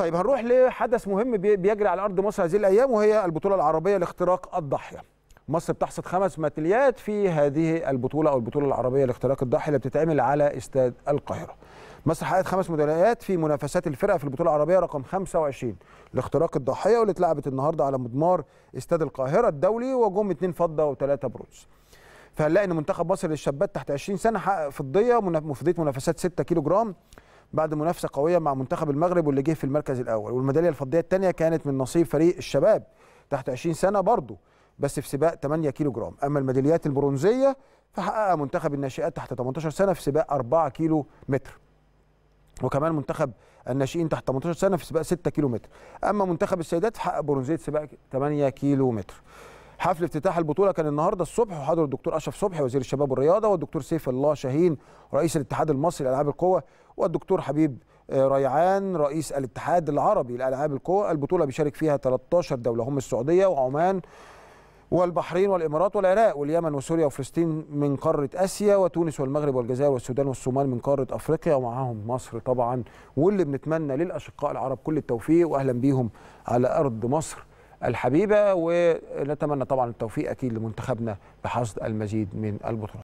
طيب هنروح لحدث مهم بيجري على ارض مصر هذه الايام وهي البطوله العربيه لاختراق الضاحيه مصر بتحصد خمس ميداليات في هذه البطوله او البطوله العربيه لاختراق الضاحيه اللي بتتعمل على استاد القاهره مصر حققت خمس ميداليات في منافسات الفرق في البطوله العربيه رقم 25 لاختراق الضاحيه واللي اتلعبت النهارده على مضمار استاد القاهره الدولي وجم اثنين فضه وثلاثه برونز فهنلاقي ان منتخب مصر للشابات تحت 20 سنه حقق فضيه مفضيه منافسات 6 كيلو جرام بعد منافسه قويه مع منتخب المغرب واللي جه في المركز الاول والميداليه الفضيه الثانيه كانت من نصيب فريق الشباب تحت 20 سنه برضه بس في سباق 8 كيلو جرام اما الميداليات البرونزيه فحققها منتخب الناشئات تحت 18 سنه في سباق 4 كيلو متر وكمان منتخب الناشئين تحت 18 سنه في سباق 6 كيلو متر اما منتخب السيدات فحقق برونزيه سباق 8 كيلو متر حفل افتتاح البطوله كان النهارده الصبح وحضر الدكتور اشرف صبحي وزير الشباب والرياضه والدكتور سيف الله شاهين رئيس الاتحاد المصري لالعاب القوه والدكتور حبيب آه، ريعان رئيس الاتحاد العربي لالعاب القوى البطوله بيشارك فيها 13 دوله هم السعوديه وعمان والبحرين والامارات والعراق واليمن وسوريا وفلسطين من قاره اسيا وتونس والمغرب والجزائر والسودان والصومال من قاره افريقيا ومعاهم مصر طبعا واللي بنتمنى للاشقاء العرب كل التوفيق واهلا بيهم على ارض مصر الحبيبه ونتمنى طبعا التوفيق اكيد لمنتخبنا بحصد المزيد من البطولات